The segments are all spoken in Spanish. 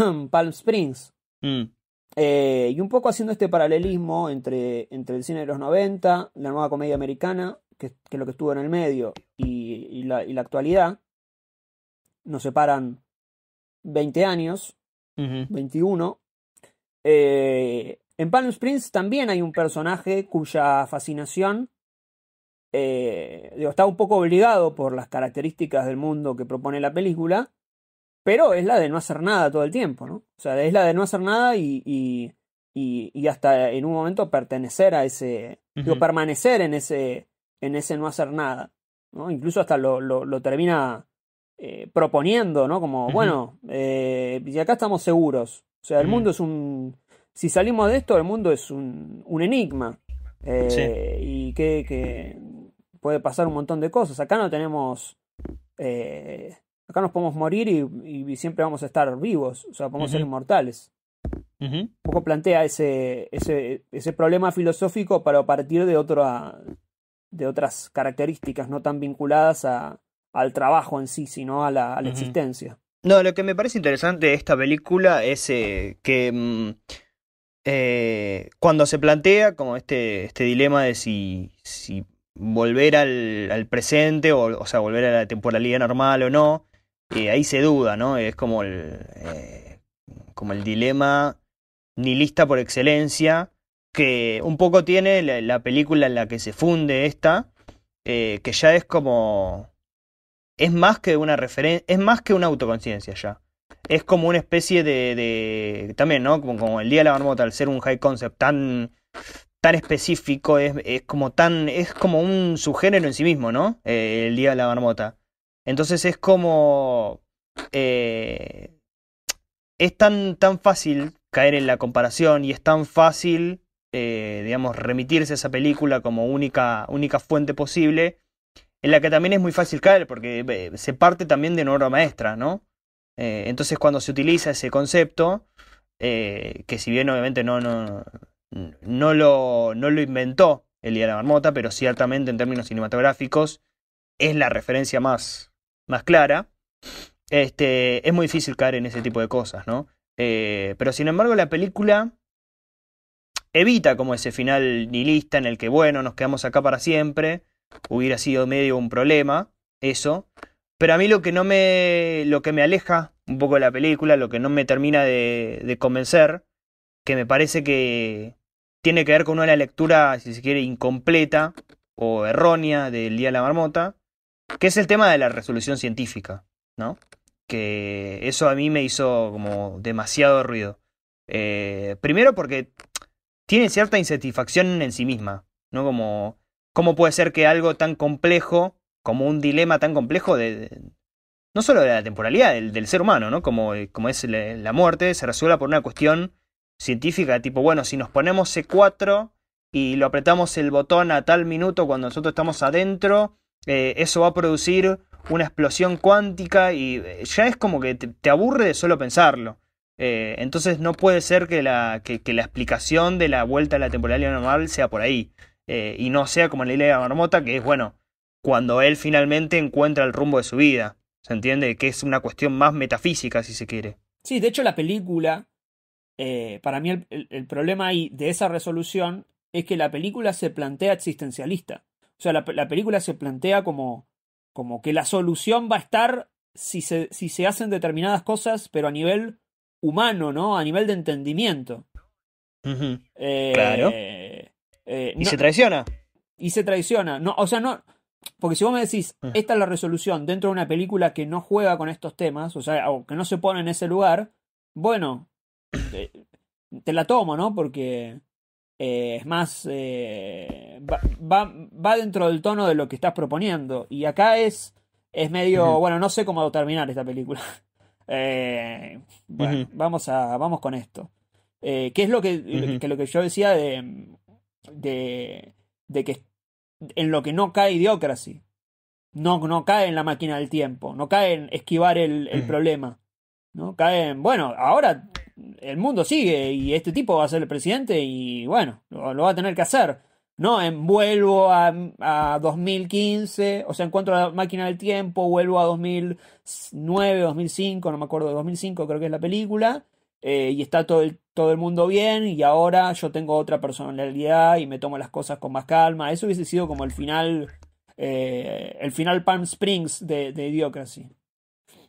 Palm Springs. Mm. Eh, y un poco haciendo este paralelismo entre, entre el cine de los 90, la nueva comedia americana, que, es lo que estuvo en el medio, y, la, actualidad, nos separan 20 años, 21. Eh, en Palm Springs también hay un personaje cuya fascinación eh, está un poco obligado por las características del mundo que propone la película, pero es la de no hacer nada todo el tiempo, ¿no? O sea, es la de no hacer nada y, y, y, hasta en un momento pertenecer a ese, permanecer en ese, en ese no hacer nada, ¿no? Incluso hasta lo, lo, termina eh, proponiendo, ¿no? Como, bueno, eh, y acá estamos seguros. O sea, el mm. mundo es un... Si salimos de esto, el mundo es un, enigma. Eh, y que, que, puede pasar un montón de cosas. Acá no tenemos... Eh, Acá nos podemos morir y, siempre vamos a estar vivos, o sea, podemos ser inmortales. Un poco plantea ese, ese, problema filosófico, para partir de, de otras características no tan vinculadas al trabajo en sí, sino a la, existencia. No, lo que me parece interesante de esta película es eh, que mm, eh, cuando se plantea como este, este dilema de si, si volver al, presente, o, sea, volver a la temporalidad normal o no, ahí se duda, ¿no? Es como el, eh, como el dilema nihilista por excelencia que un poco tiene la, película en la que se funde esta, eh, que ya es como... Es más que una referencia, es más que una autoconciencia ya. Es como una especie de... también, ¿no? Como, el Día de la Marmota, al ser un high concept tan tan específico, es, es como tan... es como un subgénero en sí mismo, ¿no? Eh, el Día de la Marmota entonces es como... Eh, es tan, tan fácil caer en la comparación y es tan fácil, eh, digamos, remitirse a esa película como única, única fuente posible, en la que también es muy fácil caer, porque eh, se parte también de una maestra, ¿no? entonces cuando se utiliza ese concepto, que si bien obviamente no, no, no, lo, no lo inventó el día de la marmota, pero ciertamente en términos cinematográficos es la referencia más, más clara, este, es muy difícil caer en ese tipo de cosas, ¿no? Eh, pero sin embargo la película evita como ese final nihilista en el que, bueno, nos quedamos acá para siempre, hubiera sido medio un problema, eso. Pero a mí lo que no me, lo que me aleja un poco de la película, lo que no me termina de, de convencer, que me parece que tiene que ver con una lectura, si se quiere, incompleta o errónea del Día de la Marmota, que es el tema de la resolución científica, ¿no? Que eso a mí me hizo como demasiado ruido. Eh, primero porque tiene cierta insatisfacción en sí misma, ¿no? Como, ¿cómo puede ser que algo tan complejo, como un dilema tan complejo de, no solo de la temporalidad del, ser humano, ¿no? Como, eh, como es la, la muerte, se resuelva por una cuestión científica, tipo, bueno, si nos ponemos C4 y lo apretamos el botón a tal minuto cuando nosotros estamos adentro, eh, eso va a producir una explosión cuántica y eh, ya es como que te, aburre de solo pensarlo. Eh, entonces no puede ser que la, la, explicación de la vuelta a la temporalidad normal sea por ahí. y no sea como en la isla de la marmota, que es bueno, cuando él finalmente encuentra el rumbo de su vida. ¿Se entiende? Que es una cuestión más metafísica, si se quiere. Sí, de hecho la película, para mí el, el problema ahí de esa resolución es que la película se plantea existencialista. O sea, la, la película se plantea como, como que la solución va a estar si se, si se hacen determinadas cosas, pero a nivel humano, ¿no? A nivel de entendimiento. Eh, claro. Eh, y se traiciona. Y se traiciona. No, o sea, no. Porque si vos me decís, ah. esta es la resolución dentro de una película que no juega con estos temas, o sea, o que no se pone en ese lugar, bueno, eh, te la tomo, ¿no? Porque eh, es más, eh, va, dentro del tono de lo que estás proponiendo. Y acá es, es medio, bueno, no sé cómo terminar esta película. Eh, bueno, vamos, a, vamos con esto. ¿Qué es lo que, lo que yo decía de, de, que en lo que no cae idiocracia. No, no cae en la máquina del tiempo, no cae en esquivar el, el problema. ¿no? Cae en, bueno, ahora el mundo sigue y este tipo va a ser el presidente y bueno, lo, va a tener que hacer. No, vuelvo a, 2015, o sea, encuentro la máquina del tiempo, vuelvo a 2009, 2005, no me acuerdo, 2005 creo que es la película, eh, y está todo el, todo el mundo bien y ahora yo tengo otra personalidad y me tomo las cosas con más calma. Eso hubiese sido como el final, eh, el final Palm Springs de, Idiocracy.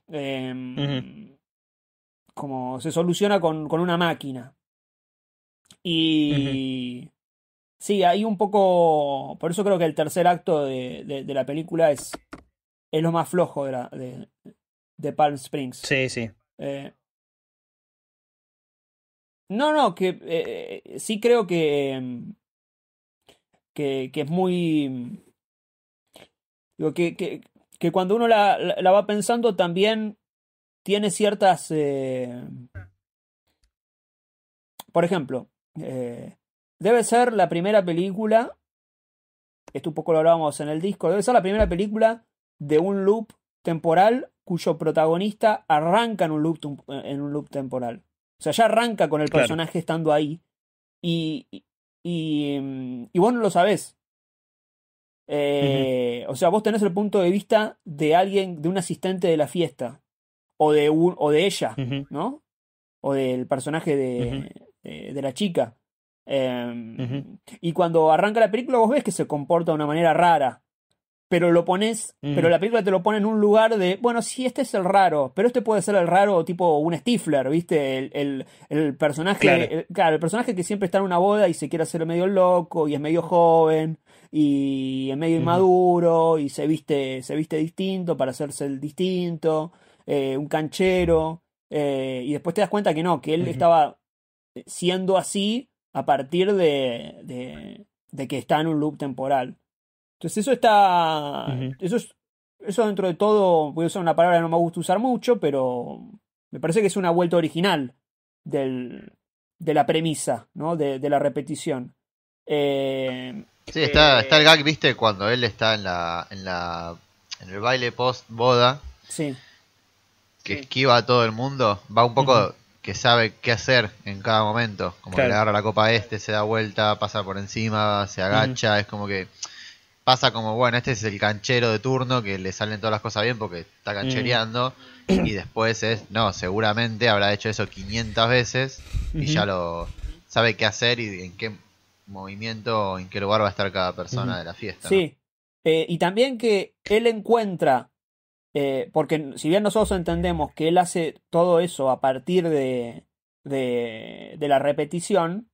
Em, como se soluciona con, con una máquina. Y sí, hay un poco, por eso creo que el tercer acto de, de, la película es, es lo más flojo de, la, de, de Palm Springs. Sí, sí. Eh, no, no, que eh, eh, sí creo que, que, que es muy... Digo, que, que, que cuando uno la, la va pensando también tiene ciertas... Eh, por ejemplo, eh, debe ser la primera película, esto un poco lo hablábamos en el disco, debe ser la primera película de un loop temporal cuyo protagonista arranca en un loop, eh, en un loop temporal. O sea, ya arranca con el personaje estando ahí y, y, vos no lo sabés. O sea, vos tenés el punto de vista de alguien, de un asistente de la fiesta o de, o de ella, ¿no? O del personaje de, la chica. Em, y cuando arranca la película vos ves que se comporta de una manera rara, pero lo pones, pero la película te lo pone en un lugar de, bueno, sí, este es el raro, pero este puede ser el raro tipo un Stifler, ¿viste? El, el, personaje, claro. El, personaje que siempre está en una boda y se quiere hacer medio loco y es medio joven y es medio inmaduro y se viste, se viste distinto para hacerse el distinto eh, un canchero, eh, y después te das cuenta que no, que él estaba siendo así a partir de, de, que está en un loop temporal. Entonces eso está, eso eso dentro de todo, voy a usar una palabra que no me gusta usar mucho, pero me parece que es una vuelta original del, de la premisa, ¿no? De, de la repetición. Eh, sí, está, eh, está el gag, viste, cuando él está en la, en la en el baile post boda. Sí que esquiva a todo el mundo, va un poco que sabe qué hacer en cada momento. Como que le agarra la copa a este, se da vuelta, pasa por encima, se agacha, es como que pasa como, bueno, este es el canchero de turno que le salen todas las cosas bien porque está mm. canchereando. Y después es, no, seguramente habrá hecho eso 500 veces y ya lo sabe qué hacer y en qué movimiento, en qué lugar va a estar cada persona de la fiesta. Sí. Eh, y también que él encuentra eh, porque si bien nosotros entendemos que él hace todo eso a partir de, de, la repetición,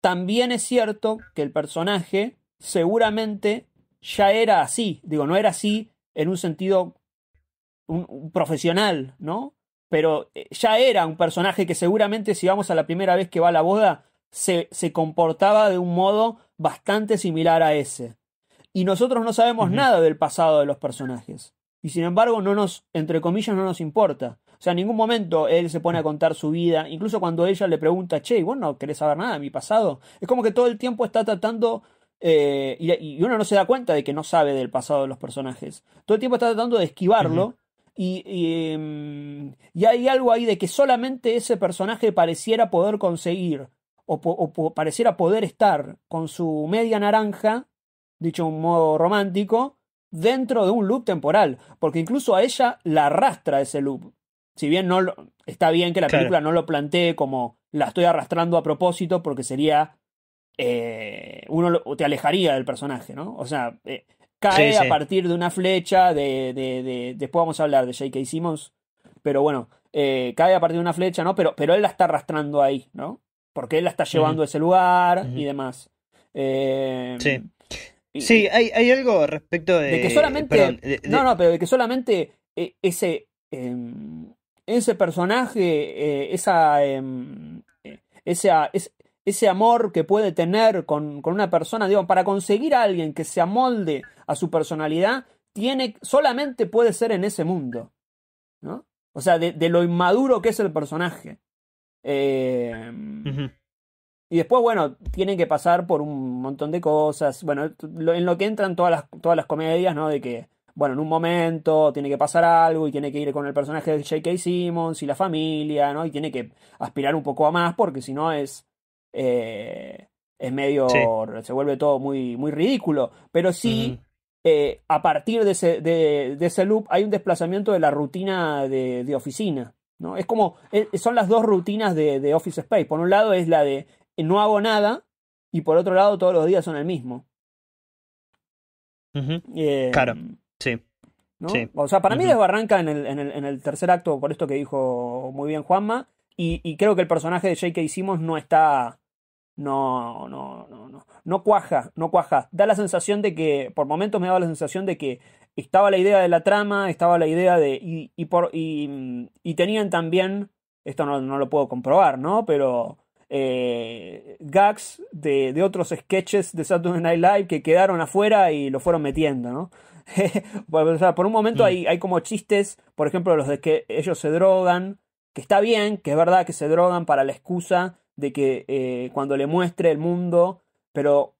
también es cierto que el personaje seguramente ya era así, digo, no era así en un sentido un, profesional, ¿no? Pero eh, ya era un personaje que seguramente si vamos a la primera vez que va a la boda, se, se comportaba de un modo bastante similar a ese. Y nosotros no sabemos nada del pasado de los personajes. Y sin embargo, no nos, entre comillas, no nos importa. O sea, en ningún momento él se pone a contar su vida. Incluso cuando ella le pregunta, che, vos no querés saber nada de mi pasado. Es como que todo el tiempo está tratando. Eh, y, uno no se da cuenta de que no sabe del pasado de los personajes. Todo el tiempo está tratando de esquivarlo. y, y, em, y, hay algo ahí de que solamente ese personaje pareciera poder conseguir. O, o pareciera poder estar con su media naranja, dicho de un modo romántico, dentro de un loop temporal, porque incluso a ella la arrastra ese loop. Si bien no está bien que la película no lo plantee como la estoy arrastrando a propósito, porque sería eh, uno te alejaría del personaje, ¿no? O sea, eh, cae a partir de una flecha de, después vamos a hablar de J.K. Simmons, pero bueno, eh, cae a partir de una flecha, ¿no? Pero, pero él la está arrastrando ahí, ¿no? Porque él la está llevando a ese lugar y demás. sí. Sí, hay, hay algo respecto de. de que solamente. no, no, pero de que solamente eh, ese. Em, ese personaje, eh, esa, em, eh, ese amor que puede tener con, con, una persona, digo, para conseguir a alguien que se amolde a su personalidad, tiene, solamente puede ser en ese mundo. ¿no? O sea, de, lo inmaduro que es el personaje. Eh, y después, bueno, tienen que pasar por un montón de cosas. Bueno, en lo que entran todas las, todas las comedias, ¿no? De que, bueno, en un momento tiene que pasar algo y tiene que ir con el personaje de J.K. Simmons y la familia, ¿no? Y tiene que aspirar un poco a más porque si no es. Eh, es medio. Se vuelve todo muy, muy ridículo. Pero sí. Eh, a partir de ese, de, ese loop hay un desplazamiento de la rutina de, oficina. ¿no? Es como, eh, son las dos rutinas de, Office Space. Por un lado es la de no hago nada y por otro lado todos los días son el mismo. Eh, claro, sí. sí. O sea, para mí desbarranca en el, en, el, tercer acto, por esto que dijo muy bien Juanma, y, y creo que el personaje de Jake hicimos no está... No, no, no, no. No cuaja, no cuaja. Da la sensación de que, por momentos me daba la sensación de que estaba la idea de la trama, estaba la idea de... Y, y, por, y, tenían también, esto no, no, lo puedo comprobar, ¿no? Pero eh, gags de, otros sketches de Saturday Night Live que quedaron afuera y lo fueron metiendo, ¿no? por un momento mm. hay, como chistes, por ejemplo, los de que ellos se drogan, que está bien, que es verdad que se drogan para la excusa de que eh, cuando le muestre el mundo, pero,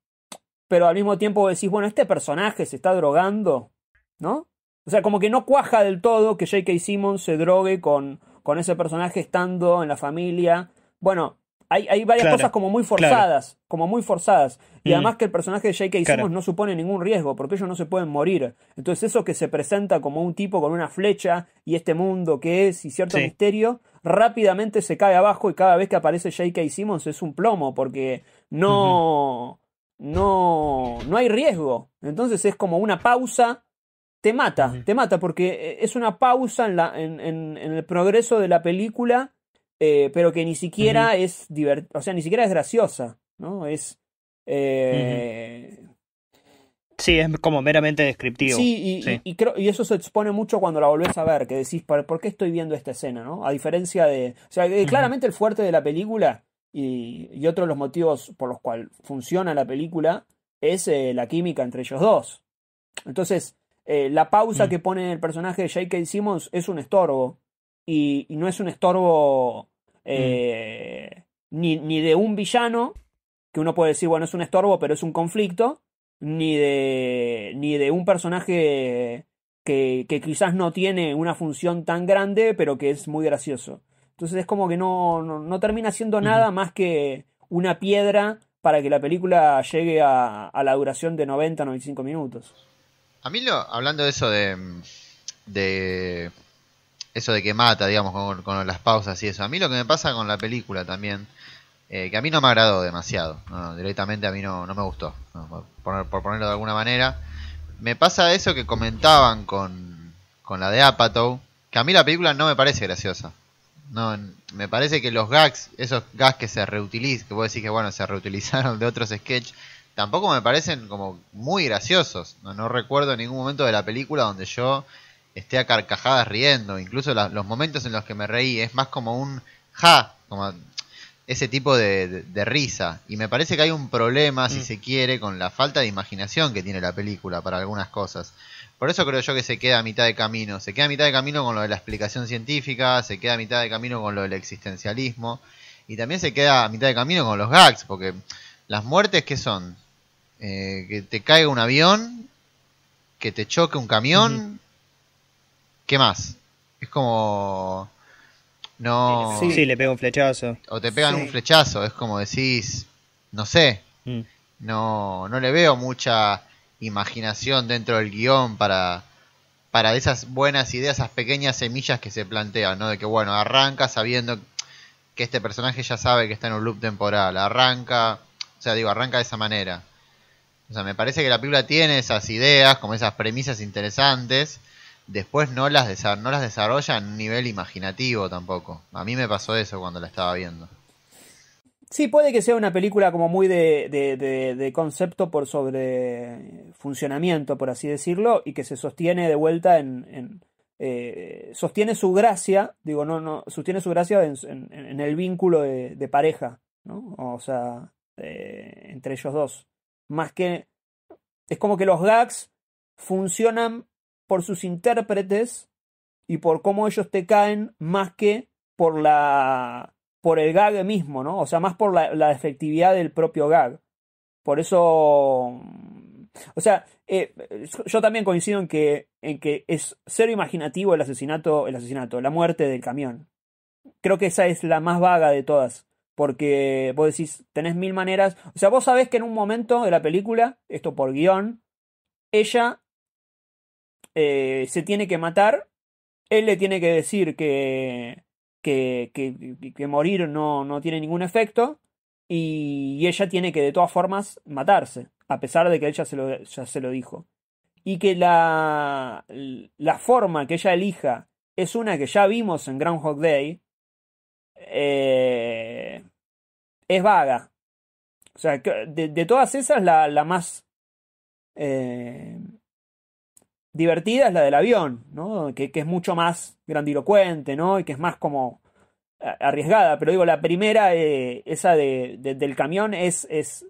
pero al mismo tiempo decís, bueno, este personaje se está drogando, ¿no? O sea, como que no cuaja del todo que J.K. Simmons se drogue con, con ese personaje estando en la familia. Bueno, hay, varias cosas como muy forzadas, como muy forzadas. Y mm. además que el personaje de J.K. Simmons no supone ningún riesgo, porque ellos no se pueden morir. Entonces eso que se presenta como un tipo con una flecha y este mundo que es y cierto misterio, rápidamente se cae abajo y cada vez que aparece J.K. Simmons es un plomo, porque no, no, no hay riesgo. Entonces es como una pausa te mata, te mata, porque eh, es una pausa en, la, en, el progreso de la película eh, pero que ni siquiera es o sea, ni siquiera es graciosa, ¿no? Es... Eh, sí, es como meramente descriptivo. y, eso se expone mucho cuando la volvés a ver, que decís, ¿por qué estoy viendo esta escena? ¿no? A diferencia de... O sea, eh, claramente el fuerte de la película y, otro de los motivos por los cuales funciona la película es la química entre ellos dos. Entonces, la pausa mm. que pone el personaje de J.K. Simmons es un estorbo. y, no es un estorbo Mm. Eh, ni, de un villano, que uno puede decir, bueno, es un estorbo, pero es un conflicto, ni de, ni de un personaje que, quizás no tiene una función tan grande, pero que es muy gracioso. Entonces es como que no, termina siendo nada más que una piedra para que la película llegue a, la duración de 90, 95 minutos. A mí, hablando de eso de eso de que mata, digamos, con, las pausas y eso. A mí lo que me pasa con la película también, eh, que a mí no me agradó demasiado, directamente a mí no, me gustó, por, ponerlo de alguna manera. Me pasa eso que comentaban con, la de Apatow, que a mí la película no me parece graciosa. No, me parece que los gags, esos gags que se reutilizan, que vos decís que bueno, se reutilizaron de otros sketches, tampoco me parecen como muy graciosos. No, no recuerdo ningún momento de la película donde yo esté a carcajadas riendo, incluso los momentos en los que me reí, es más como un ja, como ese tipo de, risa. Y me parece que hay un problema, si mm. se quiere, con la falta de imaginación que tiene la película para algunas cosas. Por eso creo yo que se queda a mitad de camino. Se queda a mitad de camino con lo de la explicación científica, se queda a mitad de camino con lo del existencialismo, y también se queda a mitad de camino con los gags, porque las muertes, que son? Eh, que te caiga un avión, que te choque un camión, ¿Qué más? Es como. No. Sí, sí le pega un flechazo. O te pegan un flechazo, es como decís. No sé. Mm. No, no le veo mucha imaginación dentro del guión para, para esas buenas ideas, esas pequeñas semillas que se plantean, ¿no? De que, bueno, arranca sabiendo que este personaje ya sabe que está en un loop temporal, arranca, o sea, digo, arranca de esa manera. O sea, me parece que la película tiene esas ideas, como esas premisas interesantes, después no las, no las desarrolla a nivel imaginativo tampoco. A mí me pasó eso cuando la estaba viendo. Sí, puede que sea una película como muy de, concepto por sobre funcionamiento, por así decirlo, y que se sostiene de vuelta en. Eh, sostiene su gracia, digo, no, no, sostiene su gracia en, el vínculo de, pareja, ¿no? O sea, eh, entre ellos dos. Más que. Es como que los gags funcionan por sus intérpretes y por cómo ellos te caen más que por la por el gag mismo, ¿no? O sea, más por la, efectividad del propio gag. Por eso o sea, eh, yo también coincido en que, en que es cero imaginativo el asesinato, el asesinato, la muerte del camión. Creo que esa es la más vaga de todas. Porque vos decís, tenés mil maneras. O sea, vos sabés que en un momento de la película, esto por guión, ella eh, se tiene que matar, él le tiene que decir que, que, que, que morir no, no, tiene ningún efecto y, ella tiene que de todas formas matarse, a pesar de que ella se lo, ya se lo dijo. Y que la, la forma que ella elija es una que ya vimos en Groundhog Day, eh, es vaga. O sea, de, de todas esas, la, la más eh, divertida es la del avión, ¿no? Que, que, es mucho más grandilocuente, ¿no? Y que es más como eh, arriesgada. Pero digo, la primera, eh, esa de, del camión, es, es.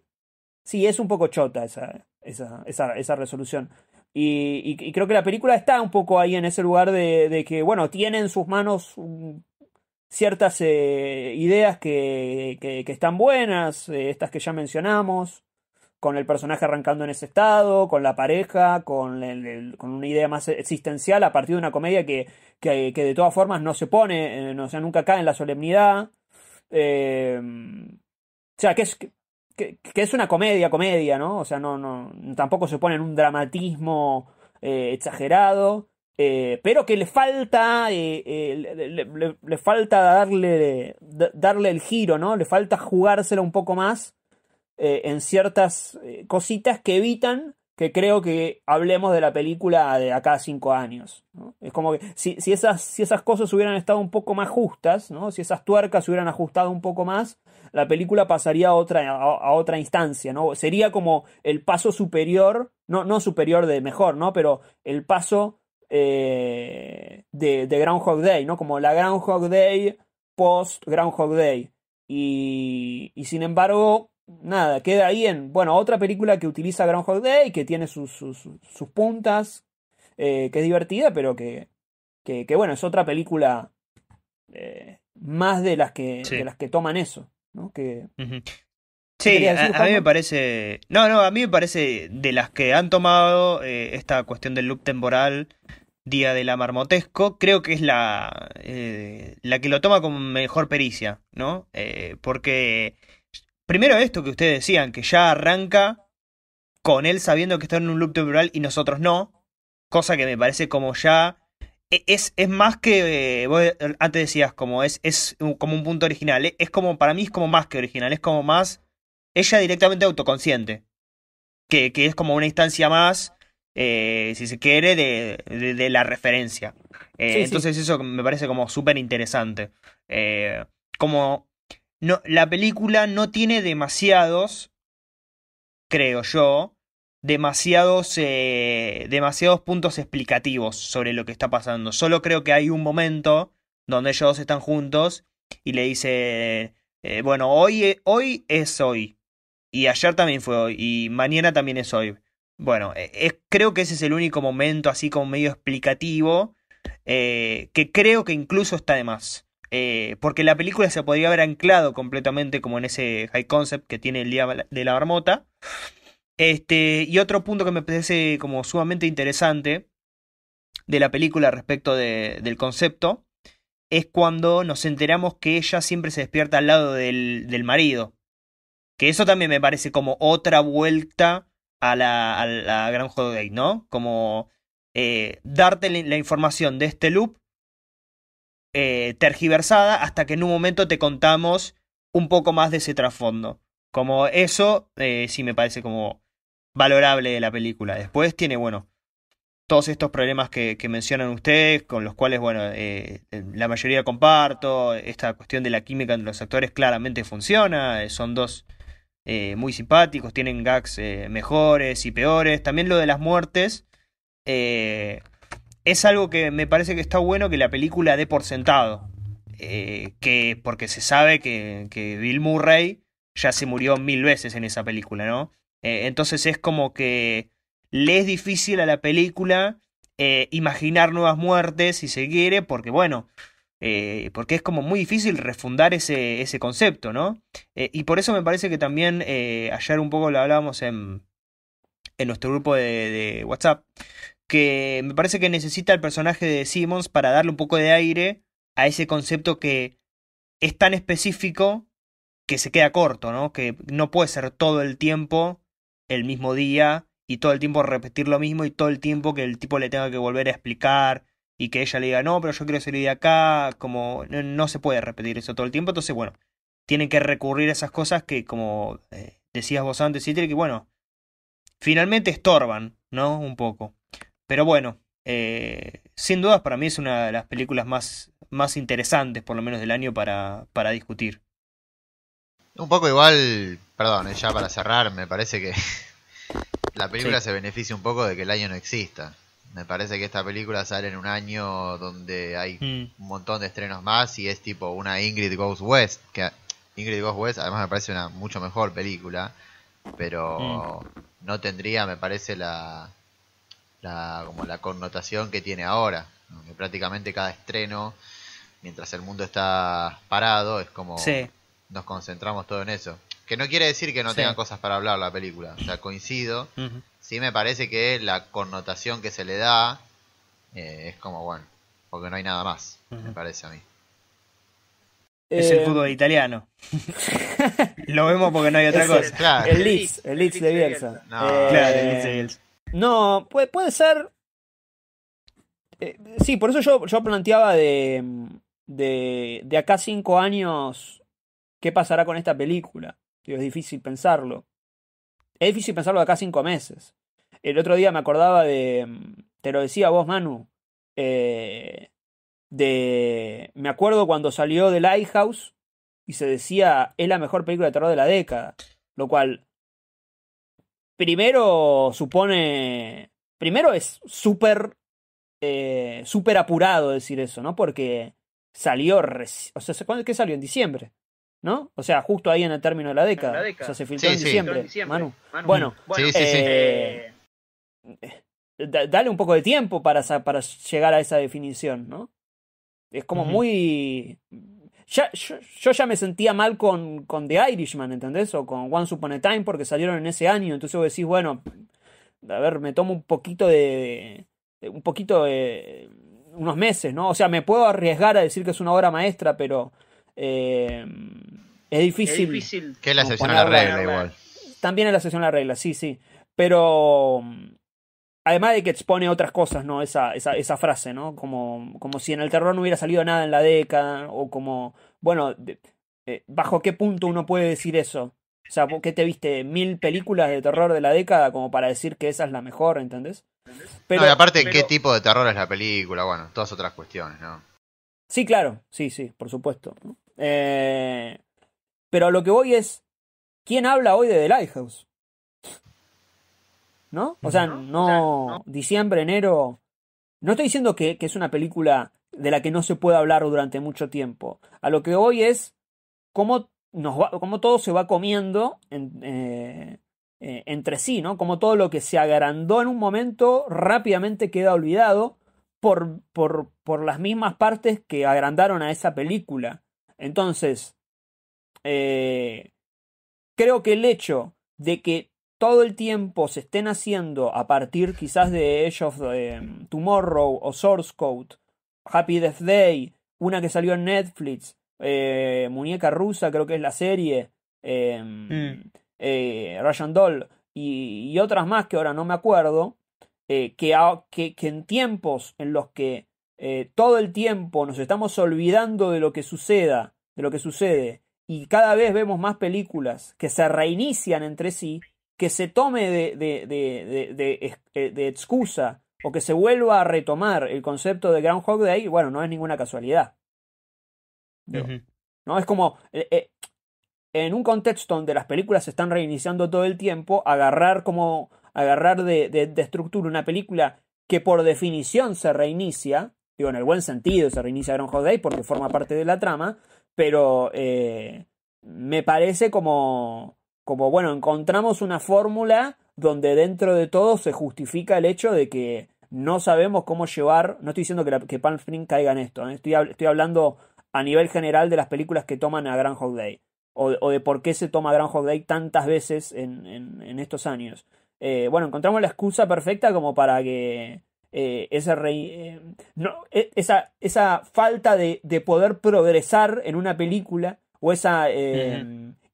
Sí, es un poco chota esa, esa, esa, esa resolución. Y, creo que la película está un poco ahí en ese lugar de, que, bueno, tiene en sus manos mm, ciertas eh, ideas que, que, están buenas, estas que ya mencionamos, con el personaje arrancando en ese estado, con la pareja, con, una idea más existencial a partir de una comedia que, de todas formas no se pone, eh, o sea, nunca cae en la solemnidad. Em, o sea, que es, que, es una comedia, comedia, ¿no? O sea, no, no, tampoco se pone en un dramatismo eh, exagerado, eh, pero que le falta, falta darle, darle el giro, ¿no? Le falta jugársela un poco más. Eh, en ciertas eh, cositas que evitan que creo que hablemos de la película de acá a cinco años. Es como que si, esas, si esas cosas hubieran estado un poco más justas, ¿no? si esas tuercas hubieran ajustado un poco más, la película pasaría a otra, otra instancia. ¿no? Sería como el paso superior, no, no superior de mejor, ¿no? pero el paso eh, de, de Groundhog Day, ¿no? como la Groundhog Day post Groundhog Day. y sin embargo, nada, queda ahí en, bueno, otra película que utiliza Groundhog Day, que tiene sus, sus, puntas, eh, que es divertida, pero que, que, bueno, es otra película eh, más de las, que, de las que toman eso, ¿no? Que, Sí, a, mí me parece. No, no, a mí me parece de las que han tomado eh, esta cuestión del look temporal, Día de la Marmotesco, creo que es la, la que lo toma con mejor pericia, ¿no? porque Primero esto que ustedes decían, que ya arranca con él sabiendo que está en un loop temporal y nosotros no, cosa que me parece como ya... E, es, es más que, eh, eh, antes decías, como es, es como un punto original, es como, para mí es como más que original, es como más, ella directamente autoconsciente, que, es como una instancia más, eh, si se quiere, de, de, la referencia. entonces eso me parece como súper interesante. como la película no tiene demasiados, creo yo, demasiados, eh, demasiados puntos explicativos sobre lo que está pasando. Solo creo que hay un momento donde ellos dos están juntos y le dice, eh, bueno, hoy, e, hoy es hoy, y ayer también fue hoy, y mañana también es hoy. Bueno, e, creo que ese es el único momento así como medio explicativo, eh, que creo que incluso está de más. Eh, porque la película se podría haber anclado completamente como en ese high concept que tiene el día de la marmota. Este, y otro punto que me parece como sumamente interesante de la película respecto del concepto es cuando nos enteramos que ella siempre se despierta al lado del, del marido. Que eso también me parece como otra vuelta a la, a la Gran ¿no? Como eh, darte la información de este loop eh, tergiversada hasta que en un momento te contamos un poco más de ese trasfondo. Como eso eh, sí me parece como valorable de la película. Después tiene, bueno, todos estos problemas que, mencionan ustedes, con los cuales, bueno, eh, la mayoría comparto, esta cuestión de la química entre los actores claramente funciona, son dos muy simpáticos, tienen gags mejores y peores, también lo de las muertes. Eh, es algo que me parece que está bueno que la película dé por sentado. Eh, que, porque se sabe que, Bill Murray ya se murió mil veces en esa película, ¿no? Eh, entonces es como que le es difícil a la película eh, imaginar nuevas muertes, si se quiere, porque bueno, porque es como muy difícil refundar ese, concepto, ¿no? y por eso me parece que también ayer un poco lo hablábamos en, en nuestro grupo de, de WhatsApp, que me parece que necesita el personaje de Simmons para darle un poco de aire a ese concepto que es tan específico que se queda corto, ¿no? Que no puede ser todo el tiempo el mismo día y todo el tiempo repetir lo mismo y todo el tiempo que el tipo le tenga que volver a explicar y que ella le diga, no, pero yo quiero salir de acá, como no, se puede repetir eso todo el tiempo, entonces bueno, tienen que recurrir a esas cosas que como eh, decías vos antes, tiene que bueno, finalmente estorban, ¿no? Un poco. Pero bueno, eh, sin dudas para mí es una de las películas más, más interesantes, por lo menos del año, para, para discutir. Un poco igual, perdón, eh, ya para cerrar, me parece que la película se beneficia un poco de que el año no exista. Me parece que esta película sale en un año donde hay mm. un montón de estrenos más y es tipo una Ingrid Goes West, que Ingrid Goes West además me parece una mucho mejor película, pero mm. no tendría, me parece, la, como la connotación que tiene ahora. Que prácticamente cada estreno, mientras el mundo está parado, es como nos concentramos todo en eso. Que no quiere decir que no tenga cosas para hablar la película. O sea, coincido. Sí me parece que la connotación que se le da eh, es como, bueno, porque no hay nada más, me parece a mí. Es el eh, fútbol italiano. Lo vemos porque no hay otra cosa. El, Leeds, de Bielsa. Eh, claro, el Leeds de Bielsa. No, puede, puede ser. Eh, sí, por eso yo, yo planteaba de, de, de acá cinco años qué pasará con esta película. es difícil pensarlo. Es difícil pensarlo de acá cinco meses. El otro día me acordaba de. Te lo decía vos, Manu. Eh, de. Me acuerdo cuando salió The Lighthouse y se decía es la mejor película de terror de la década. Lo cual primero supone. Primero es súper. Eh, súper apurado decir eso, ¿no? Porque salió. Reci... O sea, ¿cuándo es que salió? En diciembre. ¿No? O sea, justo ahí en el término de la década. O sea, se filtró en, Diciembre. Bueno, dale un poco de tiempo para, llegar a esa definición, ¿no? Es como muy ya, yo, ya me sentía mal con, con The Irishman, ¿entendés? O con Once Upon a Time porque salieron en ese año. Entonces vos decís, bueno, a ver, me tomo un poquito de. un poquito de. unos meses, ¿no? O sea, me puedo arriesgar a decir que es una obra maestra, pero. Eh, es difícil. difícil. Que es la sesión a la regla, igual. También es la sesión de la regla, sí, sí. Pero Además de que expone otras cosas, ¿no? Esa, esa, esa frase, ¿no? Como, como si en el terror no hubiera salido nada en la década, o como, bueno, eh, ¿bajo qué punto uno puede decir eso? O sea, ¿qué te viste? ¿Mil películas de terror de la década como para decir que esa es la mejor, ¿entendés? Pero, aparte, ¿qué tipo de terror es la película? Bueno, todas otras cuestiones, ¿no? Sí, claro, sí, sí, por supuesto. Eh... Pero lo que voy es, ¿quién habla hoy de The Lighthouse? ¿no? O sea, no, diciembre, enero. No estoy diciendo que, es una película de la que no se puede hablar durante mucho tiempo. A lo que hoy es cómo, nos cómo todo se va comiendo eh, eh, entre sí, ¿no? Como todo lo que se agrandó en un momento rápidamente queda olvidado por, por, por las mismas partes que agrandaron a esa película. Entonces, eh, creo que el hecho de que todo el tiempo se estén haciendo a partir quizás de ellos of eh, Tomorrow o Source Code, Happy Death Day, una que salió en Netflix, eh, Muñeca Rusa, creo que es la serie, em, mm. eh, Russian Doll y, otras más que ahora no me acuerdo, eh, que, que, que, en tiempos en los que eh, todo el tiempo nos estamos olvidando de lo que suceda, de lo que sucede, y cada vez vemos más películas que se reinician entre sí, que se tome de, de, de, eh, de, excusa o que se vuelva a retomar el concepto de Groundhog Day, bueno, no es ninguna casualidad. No, es como eh, eh, en un contexto donde las películas se están reiniciando todo el tiempo, agarrar como agarrar de, estructura una película que por definición se reinicia, digo, en el buen sentido se reinicia Groundhog Day porque forma parte de la trama, pero me parece como como bueno, encontramos una fórmula donde dentro de todo se justifica el hecho de que no sabemos cómo llevar, no estoy diciendo que, que Palm Spring caiga en esto, ¿eh? estoy, hablando a nivel general de las películas que toman a Grand Hog Day, o, o, de por qué se toma Grand Hog Day tantas veces en, en, estos años. Eh, bueno, encontramos la excusa perfecta como para que eh, ese rey, e, esa, esa, falta de, poder progresar en una película, o esa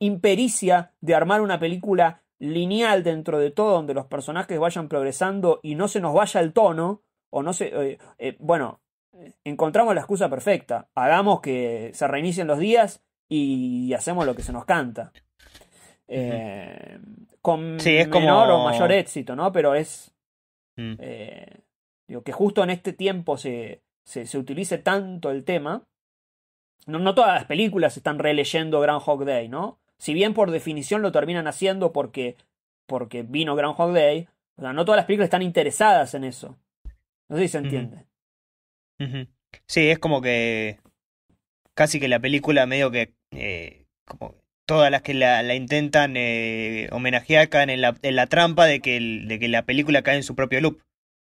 impericia de armar una película lineal dentro de todo, donde los personajes vayan progresando y no se nos vaya el tono, o no se... Eh, eh, bueno, encontramos la excusa perfecta. Hagamos que se reinicien los días y hacemos lo que se nos canta. Eh, con menor o mayor éxito, ¿no? Pero es... Mm. digo, que justo en este tiempo se, se, utilice tanto el tema. No, no todas las películas están releyendo Grand Hawk Day, ¿no? si bien por definición lo terminan haciendo porque, porque vino Groundhog Day, o sea, no todas las películas están interesadas en eso. No sé si se entiende. Sí, es como que casi que la película medio que eh, como todas las que la, intentan eh, homenajear caen en la, en la trampa de que, de que la película cae en su propio loop,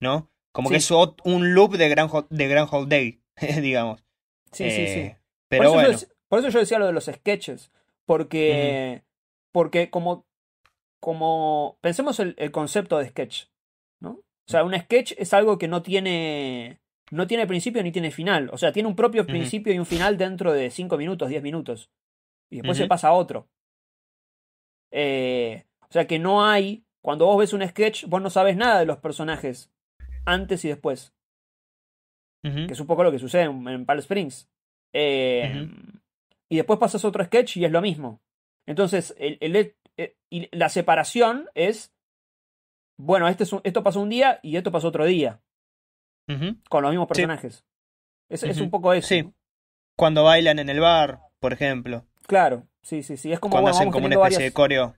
¿no? Como que es un loop de Grand, de Day, digamos. Sí, sí, sí. Eh, por eso yo decía lo de los sketches. Porque, porque como, como pensemos el, el, concepto de sketch, ¿no? O sea, un sketch es algo que no tiene, no tiene principio ni tiene final. O sea, tiene un propio principio y un final dentro de 5 minutos, 10 minutos. Y después se pasa a otro. Eh, o sea que no hay, cuando vos ves un sketch, vos no sabes nada de los personajes, antes y después. Que es un poco lo que sucede en, pal Springs. Eh, y después pasas otro sketch y es lo mismo. Entonces, eh, eh, la separación es, bueno, este esto pasó un día y esto pasó otro día, con los mismos personajes. Es, un poco eso. Sí. Cuando bailan en el bar, por ejemplo. Claro, sí, sí, sí. Es como, Cuando hacen como especie de coreo.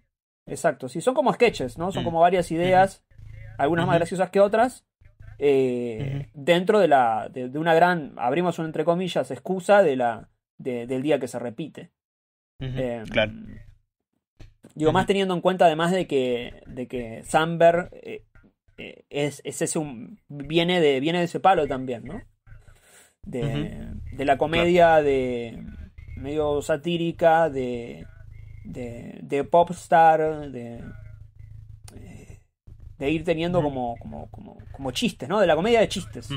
Exacto, sí, son como sketches, ¿no? Son mm. como varias ideas, algunas más graciosas que otras, eh, dentro de la, de, una gran, abrimos un entre comillas, excusa de la, del día que se repite. Em, claro. Digo, más teniendo en cuenta además de que, de que Samberg eh, eh, es, ese viene, de, viene de ese palo también, ¿no? De, de la comedia de medio satírica, de, de, de popstar, de, eh, de ir teniendo como, como, como, como chistes, ¿no? De la comedia de chistes.